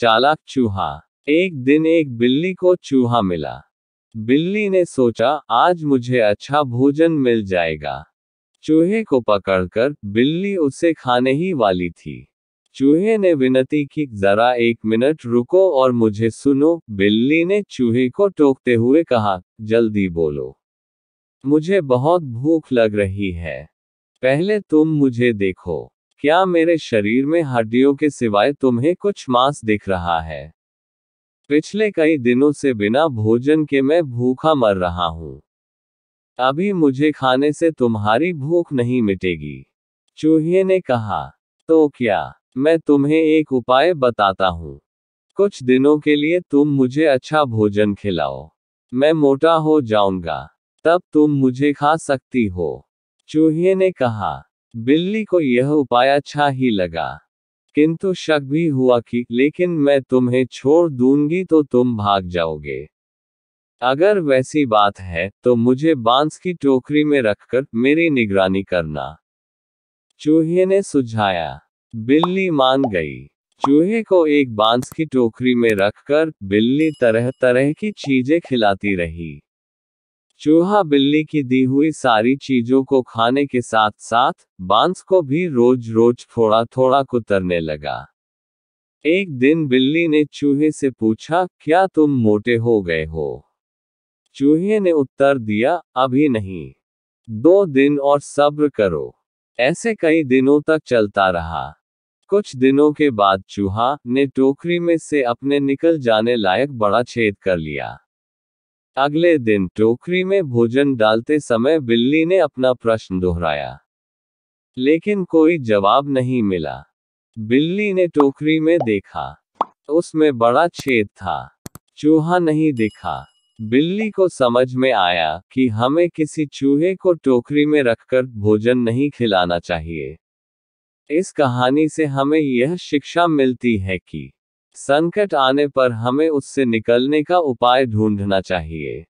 चालाक चूहा एक दिन एक बिल्ली को चूहा मिला बिल्ली ने सोचा आज मुझे अच्छा भोजन मिल जाएगा चूहे को पकड़कर बिल्ली उसे खाने ही वाली थी चूहे ने विनती की जरा एक मिनट रुको और मुझे सुनो बिल्ली ने चूहे को टोकते हुए कहा जल्दी बोलो मुझे बहुत भूख लग रही है पहले तुम मुझे देखो क्या मेरे शरीर में हड्डियों के सिवाय तुम्हें कुछ मांस दिख रहा है पिछले कई दिनों से बिना भोजन के मैं भूखा मर रहा हूं अभी मुझे खाने से तुम्हारी भूख नहीं मिटेगी चूहे ने कहा तो क्या मैं तुम्हें एक उपाय बताता हूँ कुछ दिनों के लिए तुम मुझे अच्छा भोजन खिलाओ मैं मोटा हो जाऊंगा तब तुम मुझे खा सकती हो चूहे ने कहा बिल्ली को यह उपाय अच्छा ही लगा किंतु शक भी हुआ कि लेकिन मैं तुम्हें छोड़ दूंगी तो तुम भाग जाओगे अगर वैसी बात है तो मुझे बांस की टोकरी में रखकर मेरी निगरानी करना चूहे ने सुझाया बिल्ली मान गई चूहे को एक बांस की टोकरी में रखकर बिल्ली तरह तरह की चीजें खिलाती रही चूहा बिल्ली की दी हुई सारी चीजों को खाने के साथ साथ बांस को भी रोज रोज थोड़ा थोड़ा कुतरने लगा एक दिन बिल्ली ने चूहे से पूछा क्या तुम मोटे हो गए हो चूहे ने उत्तर दिया अभी नहीं दो दिन और सब्र करो ऐसे कई दिनों तक चलता रहा कुछ दिनों के बाद चूहा ने टोकरी में से अपने निकल जाने लायक बड़ा छेद कर लिया अगले दिन टोकरी में भोजन डालते समय बिल्ली ने अपना प्रश्न दोहराया लेकिन कोई जवाब नहीं मिला बिल्ली ने टोकरी में देखा उसमें बड़ा छेद था चूहा नहीं दिखा बिल्ली को समझ में आया कि हमें किसी चूहे को टोकरी में रखकर भोजन नहीं खिलाना चाहिए इस कहानी से हमें यह शिक्षा मिलती है कि संकट आने पर हमें उससे निकलने का उपाय ढूंढना चाहिए